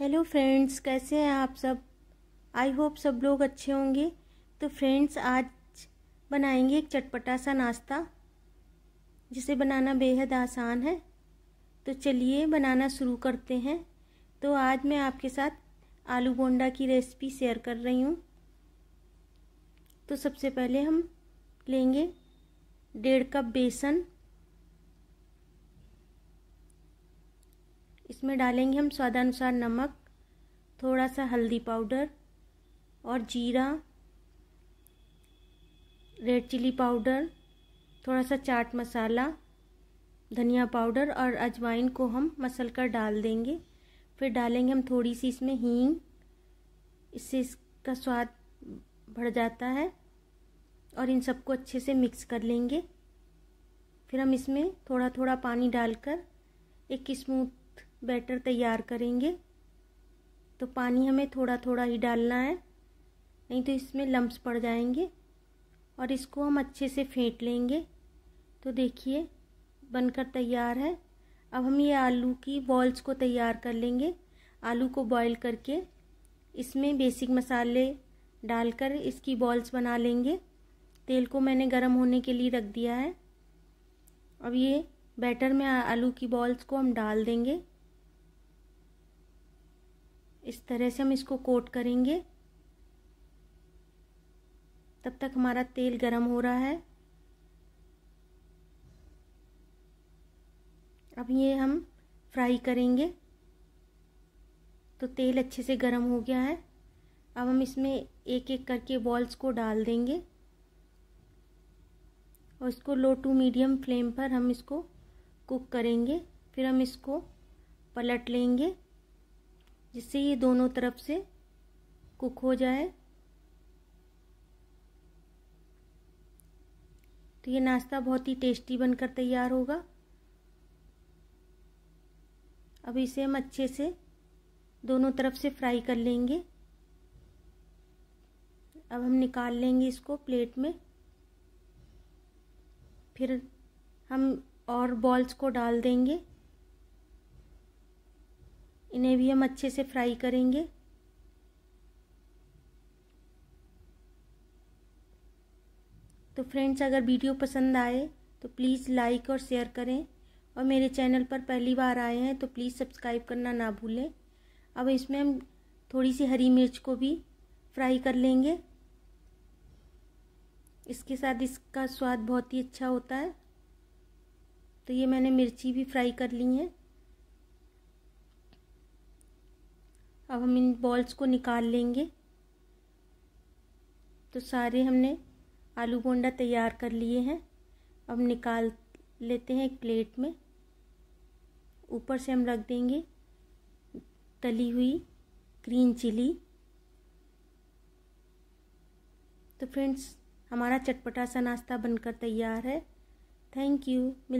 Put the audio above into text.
hello friends कैसे हैं आप सब आई होप सब लोग अच्छे होंगे तो फ्रेंड्स आज बनाएंगे एक चटपटा सा नाश्ता जिसे बनाना बेहद आसान है तो चलिए बनाना शुरू करते हैं तो आज मैं आपके साथ आलू बोंडा की रेसिपी शेयर कर रही हूँ तो सबसे पहले हम लेंगे डेढ़ कप बेसन इसमें डालेंगे हम स्वादानुसार नमक थोड़ा सा हल्दी पाउडर और जीरा रेड चिली पाउडर थोड़ा सा चाट मसाला धनिया पाउडर और अजवाइन को हम मसल कर डाल देंगे फिर डालेंगे हम थोड़ी सी इसमें हींग इससे इसका स्वाद बढ़ जाता है और इन सबको अच्छे से मिक्स कर लेंगे फिर हम इसमें थोड़ा थोड़ा पानी डालकर एक स्मूथ बैटर तैयार करेंगे तो पानी हमें थोड़ा थोड़ा ही डालना है नहीं तो इसमें लम्ब पड़ जाएंगे और इसको हम अच्छे से फेंट लेंगे तो देखिए बनकर तैयार है अब हम ये आलू की बॉल्स को तैयार कर लेंगे आलू को बॉईल करके इसमें बेसिक मसाले डालकर इसकी बॉल्स बना लेंगे तेल को मैंने गर्म होने के लिए रख दिया है अब ये बैटर में आलू की बॉल्स को हम डाल देंगे इस तरह से हम इसको कोट करेंगे तब तक हमारा तेल गरम हो रहा है अब ये हम फ्राई करेंगे तो तेल अच्छे से गर्म हो गया है अब हम इसमें एक एक करके बॉल्स को डाल देंगे और इसको लो टू मीडियम फ्लेम पर हम इसको कुक करेंगे फिर हम इसको पलट लेंगे जिससे ये दोनों तरफ से कुक हो जाए तो ये नाश्ता बहुत ही टेस्टी बनकर तैयार होगा अब इसे हम अच्छे से दोनों तरफ से फ्राई कर लेंगे अब हम निकाल लेंगे इसको प्लेट में फिर हम और बॉल्स को डाल देंगे इन्हें भी हम अच्छे से फ्राई करेंगे तो फ्रेंड्स अगर वीडियो पसंद आए तो प्लीज़ लाइक और शेयर करें और मेरे चैनल पर पहली बार आए हैं तो प्लीज़ सब्सक्राइब करना ना भूलें अब इसमें हम थोड़ी सी हरी मिर्च को भी फ्राई कर लेंगे इसके साथ इसका स्वाद बहुत ही अच्छा होता है तो ये मैंने मिर्ची भी फ्राई कर ली है अब हम इन बॉल्स को निकाल लेंगे तो सारे हमने आलू बोंडा तैयार कर लिए हैं अब निकाल लेते हैं एक प्लेट में ऊपर से हम रख देंगे तली हुई ग्रीन चिली तो फ्रेंड्स हमारा चटपटा सा नाश्ता बनकर तैयार है थैंक यू मिल